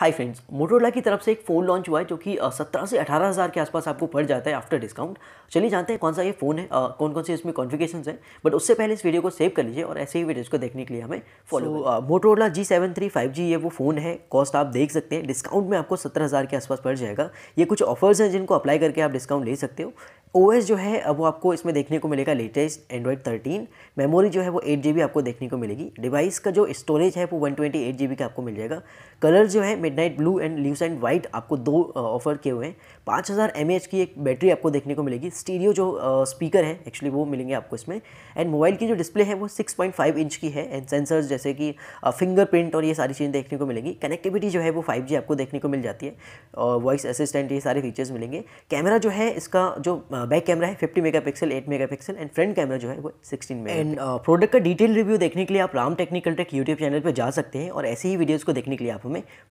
hi friends Motorola की तरफ से एक फ़ोन लॉन्च हुआ है जो कि सत्रह से अठारह हज़ार के आसपास आपको पड़ जाता है आफ्टर डिस्काउंट चलिए जानते हैं कौन सा ये फ़ोन है आ, कौन कौन से इसमें कॉन्फ़िगरेशन है बट उससे पहले इस वीडियो को सेव कर लीजिए और ऐसे ही वीडियोस को देखने के लिए हमें follow Motorola G seven three five G ये वो फ़ोन है कॉस्ट आप देख सकते हैं डिस्काउंट में आपको सत्रह हज़ार के आसपास पड़ जाएगा ये कुछ ऑफर्स हैं जिनको अप्लाई करके आप डिस्काउंट ले सकते हो ओ जो है वो आपको इसमें देखने को मिलेगा लेटेस्ट एंड्रॉयड 13 मेमोरी जो है वो एट जी आपको देखने को मिलेगी डिवाइस का जो स्टोरेज है वो वन ट्वेंटी एट जी का आपको मिल जाएगा कलर जो है midnight blue and and white आपको दो ऑफर किए हुए हैं पाँच हज़ार एम की एक बैटरी आपको देखने को मिलेगी स्टीरियो जो स्पीकर है एक्चुअली वो मिलेंगे आपको इसमें एंड मोबाइल की जो डिस्प्ले है वो 6.5 इंच की है एंड सेंसर्स जैसे कि फिंगरप्रिंट और ये सारी चीज़ें देखने को मिलेंगी कनेक्टिविटी जो है वो फाइव आपको देखने को मिल जाती है और वॉइस असिस्टेंट ये सारे फीचर्स मिलेंगे कैमरा जो है इसका जो बैक कैमरा है pixel eight mega megapixel and front camera जो है वो सिक्सटीन मेगा एंड प्रोडक्ट का डिटेल रिव्यू देखने के लिए आप Ram technical tech YouTube channel पर जा सकते हैं और ऐसे ही वीडियोज़ को देखने के लिए आप हमें